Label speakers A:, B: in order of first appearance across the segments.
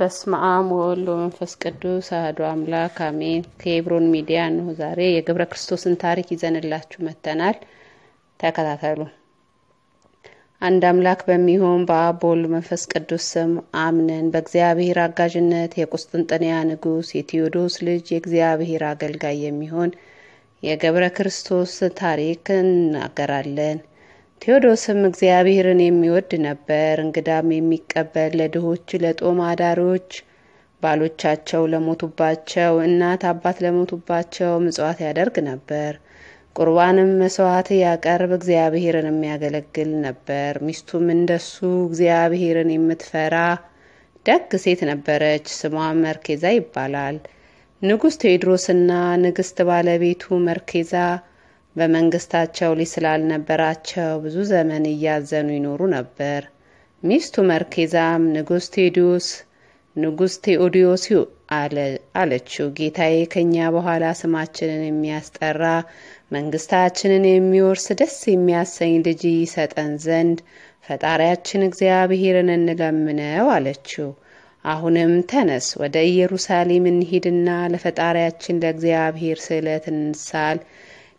A: በስመ አብ ወወልድ ወመንፈስ ቅዱስ አሐዱ አምላክ አሜን። ከኤብሮን ሚዲያ ነው። ዛሬ የገብረ ክርስቶስን ታሪክ ይዘንላችሁ መጥተናል። ተከታተሉ። አንድ አምላክ በሚሆን በአብ በወልድ መንፈስ ቅዱስ ስም አምነን በእግዚአብሔር አጋዥነት የቁስጥንጥንያ ንጉሥ የቴዎዶስ ልጅ የእግዚአብሔር አገልጋይ የሚሆን የገብረ ክርስቶስ ታሪክ እናገራለን። ቴዎዶስም እግዚአብሔርን የሚወድ ነበር፣ እንግዳም የሚቀበል ለድሆች፣ ለጦም አዳሪዎች፣ ባሎቻቸው ለሞቱባቸው፣ እናት አባት ለሞቱባቸው ምጽዋት ያደርግ ነበር። ቁርባንም መስዋዕት ያቀርብ እግዚአብሔርን የሚያገለግል ነበር። ሚስቱም እንደሱ እግዚአብሔርን የምትፈራ ደግ ሴት ነበረች። ስሟም መርኬዛ ይባላል። ንጉሥ ቴዎድሮስና ንግሥት ባለቤቱ መርኬዛ በመንግስታቸው ላይ ስላልነበራቸው ብዙ ዘመን እያዘኑ ይኖሩ ነበር። ሚስቱ መርኬዛም ንጉስ ቴዎዲዮስ ንጉስ ቴዎዲዮስ አለችው፣ ጌታዬ ከኛ በኋላ ስማችንን የሚያስጠራ መንግስታችንን የሚወርስ ደስ የሚያሰኝ ልጅ ይሰጠን ዘንድ ፈጣሪያችን እግዚአብሔርን እንለምነው አለችው። አሁንም ተነስ፣ ወደ ኢየሩሳሌም እንሂድና ለፈጣሪያችን ለእግዚአብሔር ስዕለት እንሳል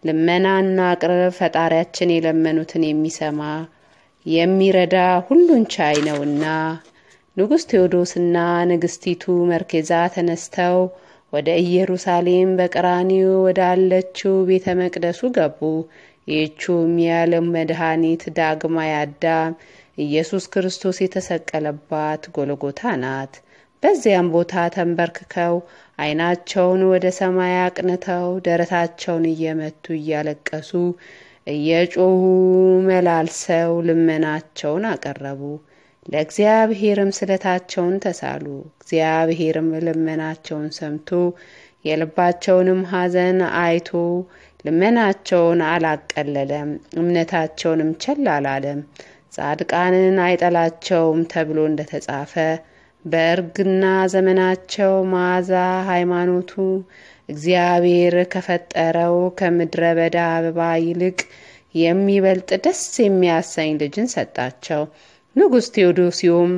A: ልመናና አቅርብ ፈጣሪያችን የለመኑትን የሚሰማ የሚረዳ ሁሉን ቻይ ነውና። ንጉሥ ቴዎዶስና ንግሥቲቱ መርኬዛ ተነስተው ወደ ኢየሩሳሌም በቀራኒው ወዳለችው ቤተ መቅደሱ ገቡ። ይህችውም የዓለም መድኃኒት ዳግማ ያዳ ኢየሱስ ክርስቶስ የተሰቀለባት ጎልጎታ ናት። በዚያም ቦታ ተንበርክከው ዓይናቸውን ወደ ሰማይ አቅንተው ደረታቸውን እየመቱ እያለቀሱ እየጮሁ መላልሰው ልመናቸውን አቀረቡ። ለእግዚአብሔርም ስለታቸውን ተሳሉ። እግዚአብሔርም ልመናቸውን ሰምቶ የልባቸውንም ሐዘን አይቶ ልመናቸውን አላቀለለም፣ እምነታቸውንም ቸል አላለም። ጻድቃንን አይጠላቸውም ተብሎ ተጻፈ በእርግና ዘመናቸው መዓዛ ሃይማኖቱ እግዚአብሔር ከፈጠረው ከምድረ በዳ አበባ ይልቅ የሚበልጥ ደስ የሚያሰኝ ልጅን ሰጣቸው። ንጉሥ ቴዎዶሲዮም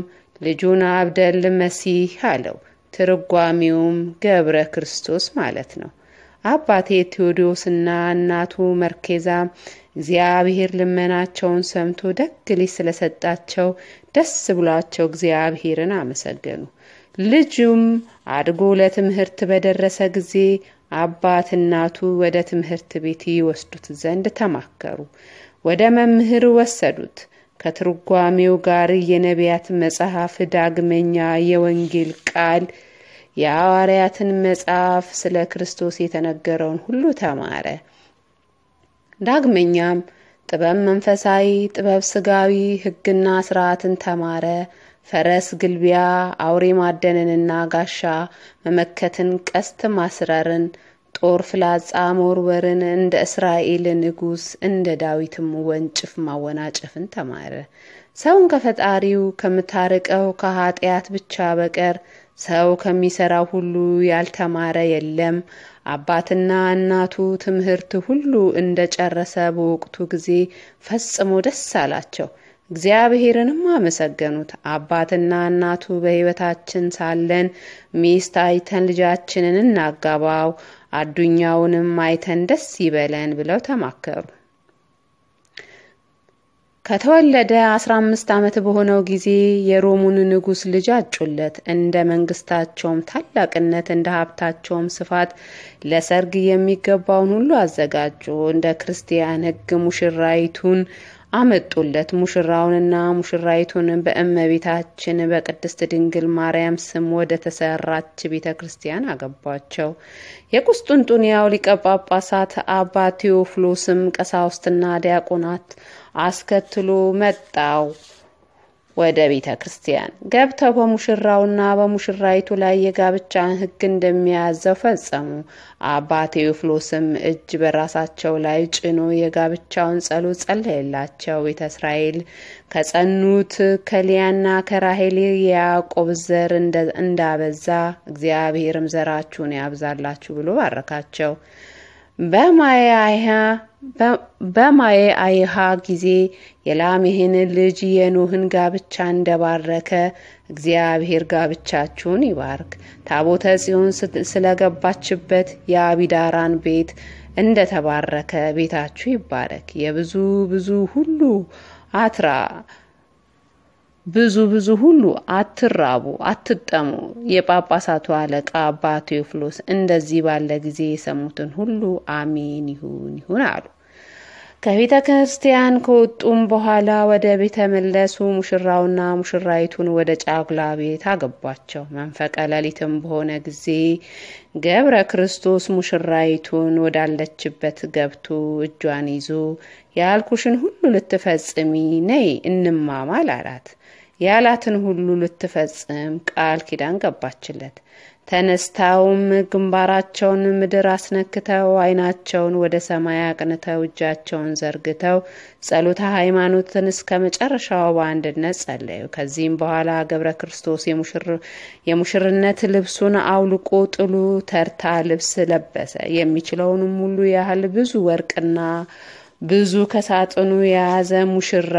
A: ልጁን አብደል መሲህ አለው። ትርጓሚውም ገብረ ክርስቶስ ማለት ነው። አባቴ ቴዎዶስና እናቱ መርኬዛ እግዚአብሔር ልመናቸውን ሰምቶ ደግ ልጅ ስለሰጣቸው ደስ ብሏቸው እግዚአብሔርን አመሰገኑ። ልጁም አድጎ ለትምህርት በደረሰ ጊዜ አባት እናቱ ወደ ትምህርት ቤት ይወስዱት ዘንድ ተማከሩ። ወደ መምህር ወሰዱት። ከትርጓሜው ጋር የነቢያት መጽሐፍ ዳግመኛ የወንጌል ቃል የሐዋርያትን መጽሐፍ ስለ ክርስቶስ የተነገረውን ሁሉ ተማረ። ዳግመኛም ጥበብ መንፈሳዊ፣ ጥበብ ስጋዊ፣ ሕግና ስርዓትን ተማረ። ፈረስ ግልቢያ፣ አውሬ ማደንንና ጋሻ መመከትን፣ ቀስት ማስረርን፣ ጦር ፍላጻ መወርወርን፣ እንደ እስራኤል ንጉሥ እንደ ዳዊትም ወንጭፍ ማወናጨፍን ተማረ። ሰውን ከፈጣሪው ከምታርቀው ከኃጢአት ብቻ በቀር ሰው ከሚሰራው ሁሉ ያልተማረ የለም። አባትና እናቱ ትምህርት ሁሉ እንደ ጨረሰ በወቅቱ ጊዜ ፈጽሞ ደስ አላቸው፣ እግዚአብሔርንም አመሰገኑት። አባትና እናቱ በሕይወታችን ሳለን ሚስት አይተን ልጃችንን እናጋባው፣ አዱኛውንም አይተን ደስ ይበለን ብለው ተማከሩ። ከተወለደ 15 ዓመት በሆነው ጊዜ የሮሙን ንጉሥ ልጅ አጩለት። እንደ መንግስታቸውም ታላቅነት እንደ ሀብታቸውም ስፋት ለሰርግ የሚገባውን ሁሉ አዘጋጁ። እንደ ክርስቲያን ሕግ ሙሽራይቱን አመጡለት። ሙሽራውንና ሙሽራይቱን በእመቤታችን በቅድስት ድንግል ማርያም ስም ወደ ተሰራች ቤተ ክርስቲያን አገቧቸው። የቁስጥንጡንያው ሊቀ ጳጳሳት አባ ቴዎፍሎስም ቀሳውስትና ዲያቆናት አስከትሎ መጣው ወደ ቤተ ክርስቲያን ገብተው በሙሽራውና በሙሽራይቱ ላይ የጋብቻን ሕግ እንደሚያዘው ፈጸሙ። አባ ቴዎፍሎስም እጅ በራሳቸው ላይ ጭኖ የጋብቻውን ጸሎት ጸለየላቸው። ቤተ እስራኤል ከጸኑት ከሊያና ከራሄል የያዕቆብ ዘር እንዳበዛ እግዚአብሔርም ዘራችሁን ያብዛላችሁ ብሎ ባረካቸው። በማያያ በማየ አይሃ ጊዜ የላሜህን ልጅ የኖህን ጋብቻ እንደባረከ እግዚአብሔር ጋብቻችሁን ይባርክ። ታቦተ ጽዮን ስለገባችበት የአቢዳራን ቤት እንደተባረከ ቤታችሁ ይባረክ። የብዙ ብዙ ሁሉ አትራ ብዙ ብዙ ሁሉ አትራቡ አትጠሙ። የጳጳሳቱ አለቃ አባ ቴዎፍሎስ እንደዚህ ባለ ጊዜ የሰሙትን ሁሉ አሜን ይሁን ይሁን አሉ። ከቤተ ክርስቲያን ከወጡም በኋላ ወደ ቤተ መለሱ። ሙሽራውና ሙሽራይቱን ወደ ጫጉላ ቤት አገቧቸው። መንፈቀ ሌሊትም በሆነ ጊዜ ገብረ ክርስቶስ ሙሽራይቱን ወዳለችበት ገብቶ እጇን ይዞ ያልኩሽን ሁሉ ልትፈጽሚ ነይ እንማማል አላት። ያላትን ሁሉ ልትፈጽም ቃል ኪዳን ገባችለት። ተነስታውም ግንባራቸውን ምድር አስነክተው ዓይናቸውን ወደ ሰማይ አቅንተው እጃቸውን ዘርግተው ጸሎተ ሃይማኖትን እስከ መጨረሻው በአንድነት ጸለዩ። ከዚህም በኋላ ገብረ ክርስቶስ የሙሽርነት ልብሱን አውልቆ ጥሉ ተርታ ልብስ ለበሰ። የሚችለውንም ሁሉ ያህል ብዙ ወርቅና ብዙ ከሳጥኑ የያዘ ሙሽራ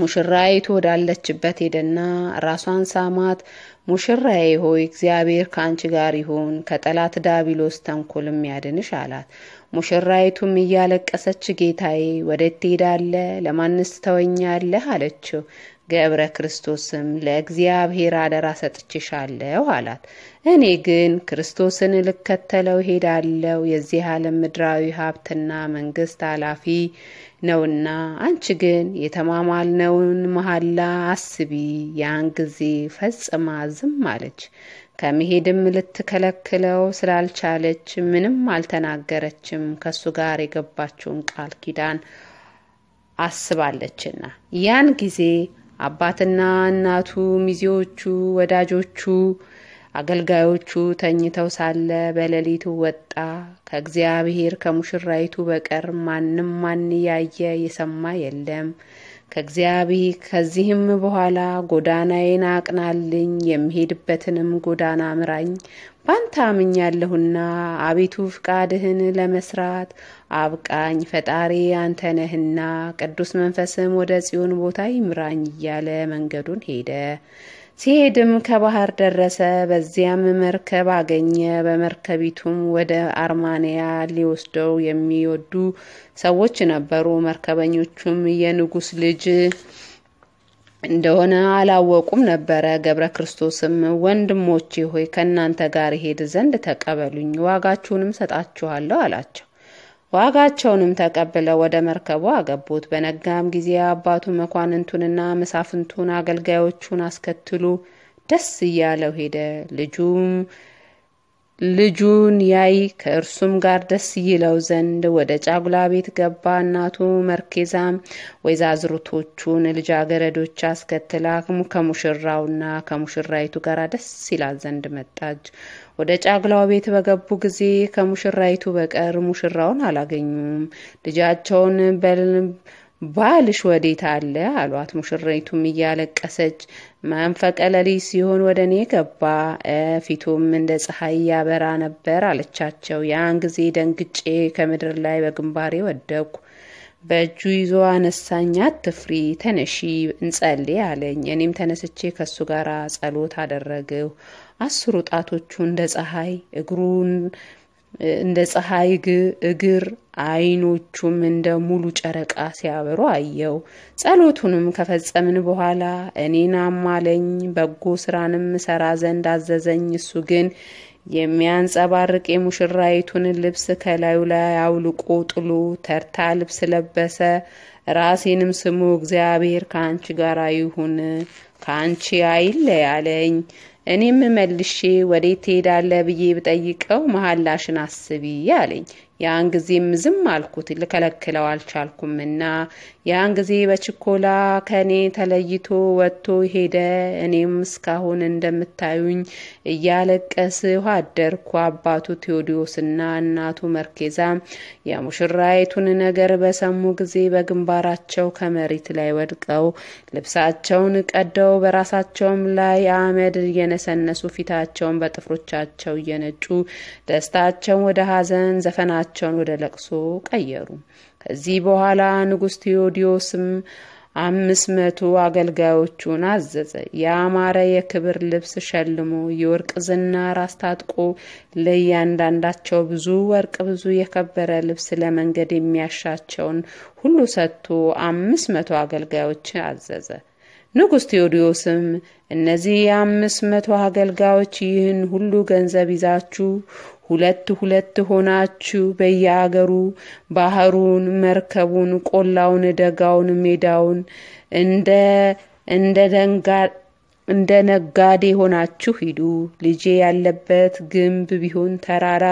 A: ሙሽራይቱ ወዳለችበት ሄደና ራሷን ሳማት። ሙሽራዬ ሆይ እግዚአብሔር ከአንቺ ጋር ይሁን፣ ከጠላት ዳቢሎስ ተንኮልም ያድንሽ አላት። ሙሽራይቱም እያለቀሰች ጌታዬ፣ ወዴት ትሄዳለህ? ለማንስ ተወኛለህ? አለችው። ገብረ ክርስቶስም ለእግዚአብሔር አደራ ሰጥችሻለሁ አላት። እኔ ግን ክርስቶስን ልከተለው ሄዳለው የዚህ ዓለም ምድራዊ ሀብትና መንግስት ኃላፊ ነውና፣ አንቺ ግን የተማማልነውን መሐላ አስቢ። ያን ጊዜ ፈጽማ ዝም አለች። ከመሄድም ልትከለክለው ስላልቻለች ምንም አልተናገረችም። ከእሱ ጋር የገባችውን ቃል ኪዳን አስባለችና ያን ጊዜ አባትና እናቱ፣ ሚዜዎቹ፣ ወዳጆቹ፣ አገልጋዮቹ ተኝተው ሳለ በሌሊቱ ወጣ። ከእግዚአብሔር ከሙሽራይቱ በቀር ማንም ማን ያየ የሰማ የለም። ከእግዚአብሔር ከዚህም በኋላ ጎዳናዬን አቅናልኝ፣ የሚሄድበትንም ጎዳና ምራኝ፣ ባንተ አምኛለሁና አቤቱ ፍቃድህን ለመስራት አብቃኝ ፈጣሪ አንተ ነህና ቅዱስ መንፈስም ወደ ጽዮን ቦታ ይምራኝ እያለ መንገዱን ሄደ። ሲሄድም ከባህር ደረሰ። በዚያም መርከብ አገኘ። በመርከቢቱም ወደ አርማንያ ሊወስደው የሚወዱ ሰዎች ነበሩ። መርከበኞቹም የንጉስ ልጅ እንደሆነ አላወቁም ነበረ። ገብረ ክርስቶስም ወንድሞቼ ሆይ ከእናንተ ጋር ይሄድ ዘንድ ተቀበሉኝ፣ ዋጋችሁንም ሰጣችኋለሁ አላቸው። ዋጋቸውንም ተቀብለው ወደ መርከቡ አገቡት። በነጋም ጊዜ አባቱ መኳንንቱንና መሳፍንቱን አገልጋዮቹን አስከትሉ ደስ እያለው ሄደ። ልጁም ልጁን ያይ ከእርሱም ጋር ደስ ይለው ዘንድ ወደ ጫጉላ ቤት ገባ። እናቱ መርኬዛም ወይዛዝርቶቹን ልጃገረዶች አስከትላ ከሙሽራውና ከሙሽራይቱ ጋር ደስ ይላል ዘንድ መጣች። ወደ ጫጉላው ቤት በገቡ ጊዜ ከሙሽራይቱ በቀር ሙሽራውን አላገኙም። ልጃቸውን በልን ባልሽ ወዴት አለ አሏት። ሙሽሪቱም እያለቀሰች መንፈቀ ሌሊት ሲሆን ወደ እኔ ገባ፣ ፊቱም እንደ ፀሐይ ያበራ ነበር አለቻቸው። ያን ጊዜ ደንግጬ ከምድር ላይ በግንባሬ ወደቅኩ። በእጁ ይዞ አነሳኝ። አትፍሪ፣ ተነሺ፣ እንጸልይ አለኝ። እኔም ተነስቼ ከእሱ ጋር ጸሎት አደረግሁ። አስሩ ጣቶቹ እንደ ፀሐይ እግሩን እንደ ፀሐይ እግር አይኖቹም እንደ ሙሉ ጨረቃ ሲያበሩ አየው። ጸሎቱንም ከፈጸምን በኋላ እኔን አማለኝ፣ በጎ ስራንም ሰራ ዘንድ አዘዘኝ። እሱ ግን የሚያንጸባርቅ የሙሽራይቱን ልብስ ከላዩ ላይ አውልቆ ጥሎ ተርታ ልብስ ለበሰ። ራሴንም ስሙ እግዚአብሔር ከአንቺ ጋር ይሁን፣ ከአንቺ አይለይ እኔም መልሼ ወዴት ሄዳለ ብዬ ብጠይቀው መሐላሽን አስቢ አለኝ። ያን ጊዜም ዝም አልኩት፣ ልከለክለው አልቻልኩምና። ያን ጊዜ በችኮላ ከእኔ ተለይቶ ወጥቶ ሄደ። እኔም እስካሁን እንደምታዩኝ እያለቀስ አደርኩ። አባቱ ቴዎዲዮስና እናቱ መርኬዛ የሙሽራይቱን ነገር በሰሙ ጊዜ በግንባራቸው ከመሬት ላይ ወድቀው ልብሳቸውን ቀደው በራሳቸውም ላይ አመድ እየነሰነሱ ፊታቸውን በጥፍሮቻቸው እየነጩ ደስታቸውን ወደ ሐዘን ዘፈናቸው ሐዘናቸውን ወደ ለቅሶ ቀየሩ። ከዚህ በኋላ ንጉሥ ቴዎዲዮስም አምስት መቶ አገልጋዮቹን አዘዘ። ያማረ የክብር ልብስ ሸልሞ የወርቅ ራስ ታጥቆ ለእያንዳንዳቸው ብዙ ወርቅ ብዙ የከበረ ልብስ ለመንገድ የሚያሻቸውን ሁሉ ሰጥቶ አምስት መቶ አገልጋዮች አዘዘ። ንጉሥ ቴዎድዮስም እነዚህ የአምስት መቶ አገልጋዮች ይህን ሁሉ ገንዘብ ይዛችሁ ሁለት ሁለት ሆናችሁ በየአገሩ ባህሩን፣ መርከቡን፣ ቆላውን፣ ደጋውን፣ ሜዳውን እንደ እንደ ደንጋ እንደ ነጋዴ ሆናችሁ ሂዱ። ልጄ ያለበት ግንብ ቢሆን ተራራ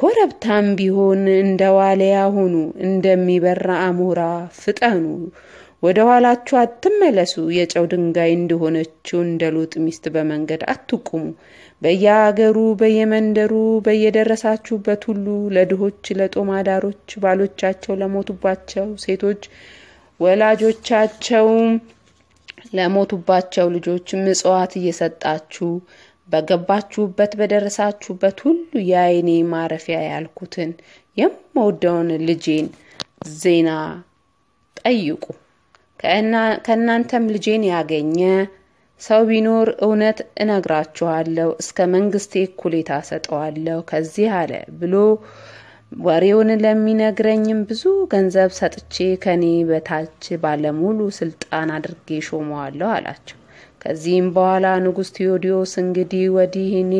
A: ኮረብታም ቢሆን እንደ ዋልያ ሁኑ፣ እንደሚበራ አሞራ ፍጠኑ። ወደ ኋላችሁ አትመለሱ። የጨው ድንጋይ እንደሆነችው እንደ ሎጥ ሚስት በመንገድ አትቁሙ። በየአገሩ በየመንደሩ በየደረሳችሁበት ሁሉ ለድሆች፣ ለጦም አዳሮች፣ ባሎቻቸው ለሞቱባቸው ሴቶች ወላጆቻቸው ለሞቱባቸው ልጆች ምጽዋት እየሰጣችሁ በገባችሁበት በደረሳችሁበት ሁሉ የዓይኔ ማረፊያ ያልኩትን የምወደውን ልጄን ዜና ጠይቁ። ከእናንተም ልጄን ያገኘ ሰው ቢኖር እውነት እነግራችኋለሁ እስከ መንግስቴ እኩሌታ ሰጠዋለሁ ከዚህ አለ ብሎ ወሬውን ለሚነግረኝም ብዙ ገንዘብ ሰጥቼ ከኔ በታች ባለሙሉ ስልጣን አድርጌ ሾመዋለሁ አላቸው። ከዚህም በኋላ ንጉሥ ቴዎዲዎስ እንግዲህ ወዲህ እኔ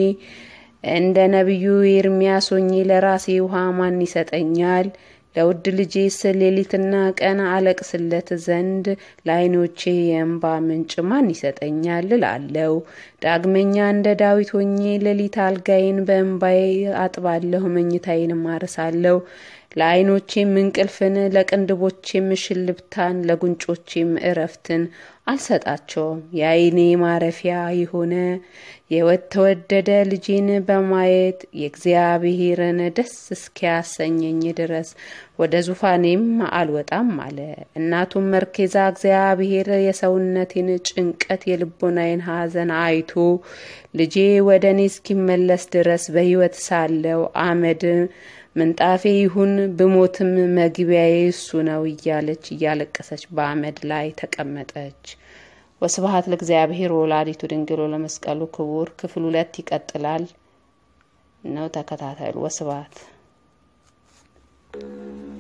A: እንደ ነቢዩ ኤርምያስ ሆኜ ለራሴ ውሃ ማን ይሰጠኛል? ለውድ ልጄስ ሌሊትና ቀን አለቅስለት ዘንድ ለዓይኖቼ የእንባ ምንጭ ማን ይሰጠኛል እላለሁ። ዳግመኛ እንደ ዳዊት ሆኜ ሌሊት አልጋዬን በእንባዬ አጥባለሁ፣ መኝታዬንም አርሳለሁ። ለዓይኖቼም እንቅልፍን፣ ለቅንድቦቼም ሽልብታን፣ ለጉንጮቼም እረፍትን አልሰጣቸውም። የአይኔ ማረፊያ የሆነ የተወደደ ልጄን በማየት የእግዚአብሔርን ደስ እስኪያሰኘኝ ድረስ ወደ ዙፋኔም አልወጣም አለ። እናቱም መርኬዛ እግዚአብሔር የሰውነቴን ጭንቀት የልቦናዬን ሐዘን አይቶ ልጄ ወደ እኔ እስኪመለስ ድረስ በሕይወት ሳለው አመድ ምንጣፌ ይሁን ብሞትም መግቢያዬ እሱ ነው እያለች እያለቀሰች በአመድ ላይ ተቀመጠች። ወስብሐት ለእግዚአብሔር ወላዲቱ ድንግሎ ለመስቀሉ ክቡር ክፍል ሁለት ይቀጥላል ነው። ተከታተሉ። ወስብሐት Thank you.